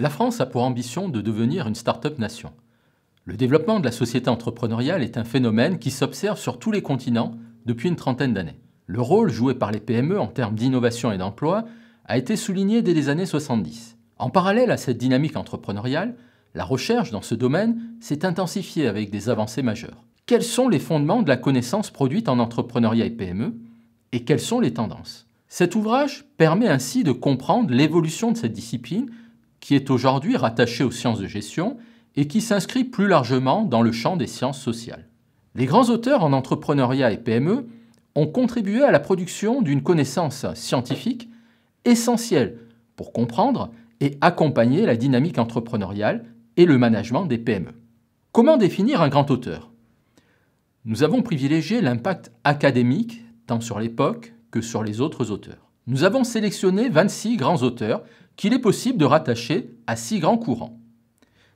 La France a pour ambition de devenir une start-up nation. Le développement de la société entrepreneuriale est un phénomène qui s'observe sur tous les continents depuis une trentaine d'années. Le rôle joué par les PME en termes d'innovation et d'emploi a été souligné dès les années 70. En parallèle à cette dynamique entrepreneuriale, la recherche dans ce domaine s'est intensifiée avec des avancées majeures. Quels sont les fondements de la connaissance produite en entrepreneuriat et PME et quelles sont les tendances Cet ouvrage permet ainsi de comprendre l'évolution de cette discipline qui est aujourd'hui rattaché aux sciences de gestion et qui s'inscrit plus largement dans le champ des sciences sociales. Les grands auteurs en entrepreneuriat et PME ont contribué à la production d'une connaissance scientifique essentielle pour comprendre et accompagner la dynamique entrepreneuriale et le management des PME. Comment définir un grand auteur Nous avons privilégié l'impact académique tant sur l'époque que sur les autres auteurs. Nous avons sélectionné 26 grands auteurs qu'il est possible de rattacher à six grands courants.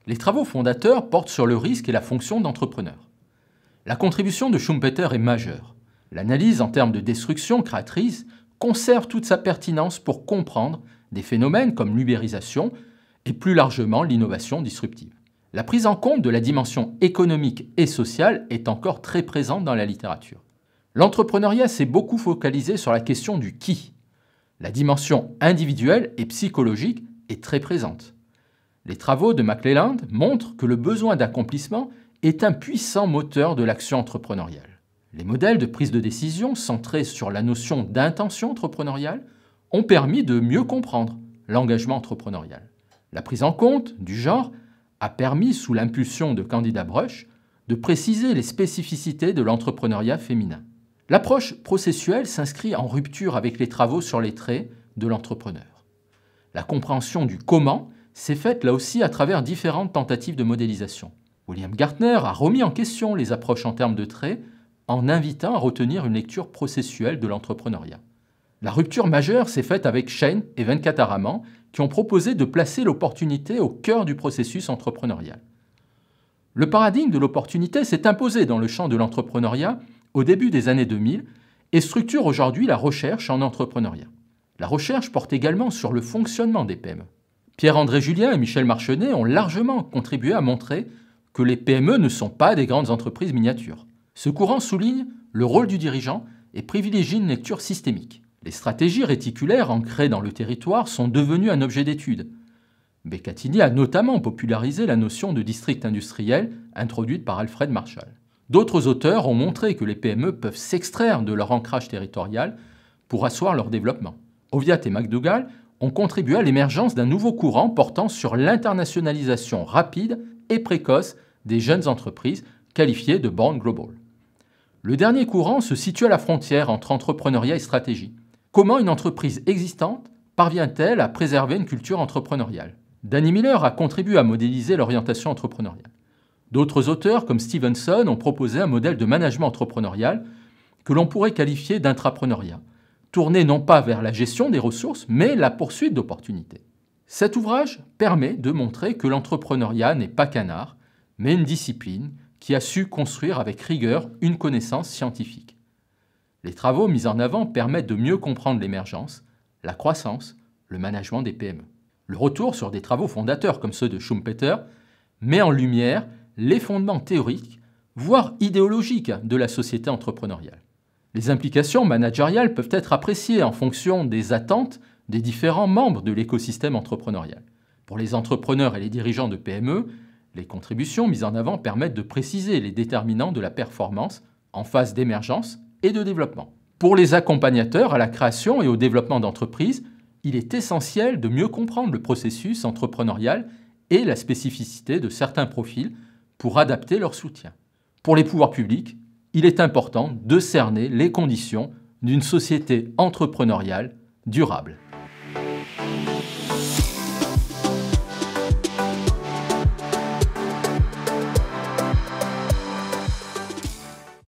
Les travaux fondateurs portent sur le risque et la fonction d'entrepreneur. La contribution de Schumpeter est majeure. L'analyse en termes de destruction créatrice conserve toute sa pertinence pour comprendre des phénomènes comme l'ubérisation et plus largement l'innovation disruptive. La prise en compte de la dimension économique et sociale est encore très présente dans la littérature. L'entrepreneuriat s'est beaucoup focalisé sur la question du qui, la dimension individuelle et psychologique est très présente. Les travaux de McClelland montrent que le besoin d'accomplissement est un puissant moteur de l'action entrepreneuriale. Les modèles de prise de décision centrés sur la notion d'intention entrepreneuriale ont permis de mieux comprendre l'engagement entrepreneurial. La prise en compte du genre a permis, sous l'impulsion de Candida Brush, de préciser les spécificités de l'entrepreneuriat féminin. L'approche processuelle s'inscrit en rupture avec les travaux sur les traits de l'entrepreneur. La compréhension du comment s'est faite là aussi à travers différentes tentatives de modélisation. William Gartner a remis en question les approches en termes de traits en invitant à retenir une lecture processuelle de l'entrepreneuriat. La rupture majeure s'est faite avec Shane et Venkat qui ont proposé de placer l'opportunité au cœur du processus entrepreneurial. Le paradigme de l'opportunité s'est imposé dans le champ de l'entrepreneuriat au début des années 2000 et structure aujourd'hui la recherche en entrepreneuriat. La recherche porte également sur le fonctionnement des PME. Pierre-André Julien et Michel Marchenet ont largement contribué à montrer que les PME ne sont pas des grandes entreprises miniatures. Ce courant souligne le rôle du dirigeant et privilégie une lecture systémique. Les stratégies réticulaires ancrées dans le territoire sont devenues un objet d'étude. Beccatini a notamment popularisé la notion de district industriel introduite par Alfred Marshall. D'autres auteurs ont montré que les PME peuvent s'extraire de leur ancrage territorial pour asseoir leur développement. Oviat et McDougall ont contribué à l'émergence d'un nouveau courant portant sur l'internationalisation rapide et précoce des jeunes entreprises qualifiées de born global. Le dernier courant se situe à la frontière entre entrepreneuriat et stratégie. Comment une entreprise existante parvient-elle à préserver une culture entrepreneuriale Danny Miller a contribué à modéliser l'orientation entrepreneuriale. D'autres auteurs, comme Stevenson, ont proposé un modèle de management entrepreneurial que l'on pourrait qualifier d'intrapreneuriat, tourné non pas vers la gestion des ressources, mais la poursuite d'opportunités. Cet ouvrage permet de montrer que l'entrepreneuriat n'est pas qu'un art, mais une discipline qui a su construire avec rigueur une connaissance scientifique. Les travaux mis en avant permettent de mieux comprendre l'émergence, la croissance, le management des PME. Le retour sur des travaux fondateurs comme ceux de Schumpeter met en lumière les fondements théoriques, voire idéologiques de la société entrepreneuriale. Les implications managériales peuvent être appréciées en fonction des attentes des différents membres de l'écosystème entrepreneurial. Pour les entrepreneurs et les dirigeants de PME, les contributions mises en avant permettent de préciser les déterminants de la performance en phase d'émergence et de développement. Pour les accompagnateurs à la création et au développement d'entreprises, il est essentiel de mieux comprendre le processus entrepreneurial et la spécificité de certains profils pour adapter leur soutien. Pour les pouvoirs publics, il est important de cerner les conditions d'une société entrepreneuriale durable.